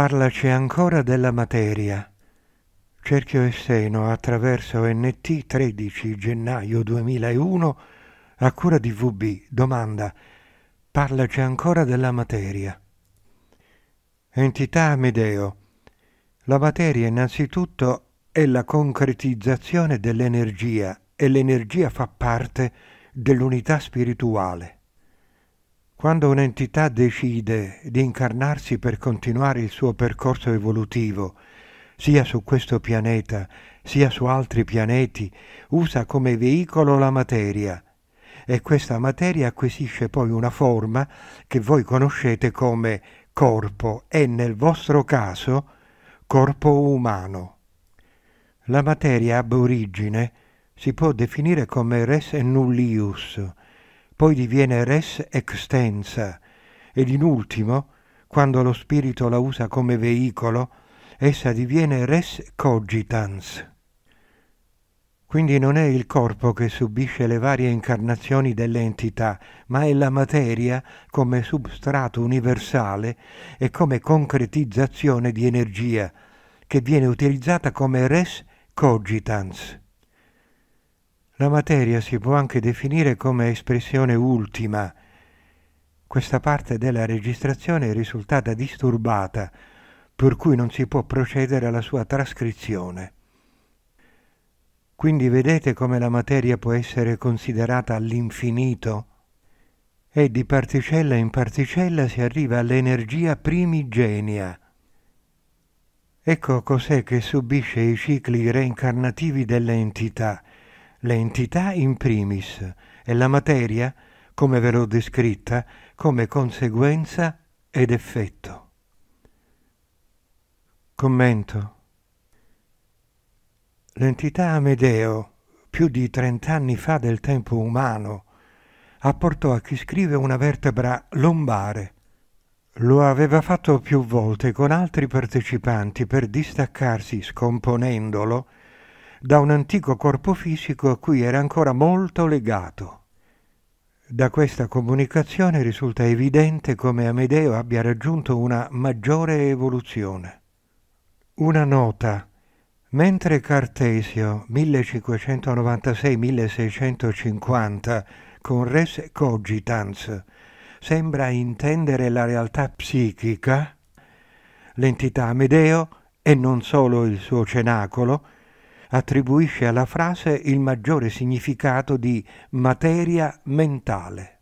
parlaci ancora della materia. Cerchio e Seno attraverso NT 13 gennaio 2001 a cura di VB domanda Parlaci ancora della materia. Entità Amedeo. La materia innanzitutto è la concretizzazione dell'energia e l'energia fa parte dell'unità spirituale. Quando un'entità decide di incarnarsi per continuare il suo percorso evolutivo, sia su questo pianeta sia su altri pianeti, usa come veicolo la materia e questa materia acquisisce poi una forma che voi conoscete come corpo e nel vostro caso corpo umano. La materia ab origine si può definire come res nullius, poi diviene res extensa ed in ultimo, quando lo spirito la usa come veicolo, essa diviene res cogitans. Quindi non è il corpo che subisce le varie incarnazioni dell'entità, ma è la materia come substrato universale e come concretizzazione di energia, che viene utilizzata come res cogitans. La materia si può anche definire come espressione ultima. Questa parte della registrazione è risultata disturbata, per cui non si può procedere alla sua trascrizione. Quindi vedete come la materia può essere considerata all'infinito? E di particella in particella si arriva all'energia primigenia. Ecco cos'è che subisce i cicli reincarnativi dell'entità le entità in primis e la materia, come ve l'ho descritta, come conseguenza ed effetto. Commento. L'entità Amedeo, più di trent'anni fa del tempo umano, apportò a chi scrive una vertebra lombare. Lo aveva fatto più volte con altri partecipanti per distaccarsi, scomponendolo, da un antico corpo fisico a cui era ancora molto legato. Da questa comunicazione risulta evidente come Amedeo abbia raggiunto una maggiore evoluzione. Una nota. Mentre Cartesio 1596-1650 con res cogitans sembra intendere la realtà psichica, l'entità Amedeo, e non solo il suo cenacolo, attribuisce alla frase il maggiore significato di materia mentale.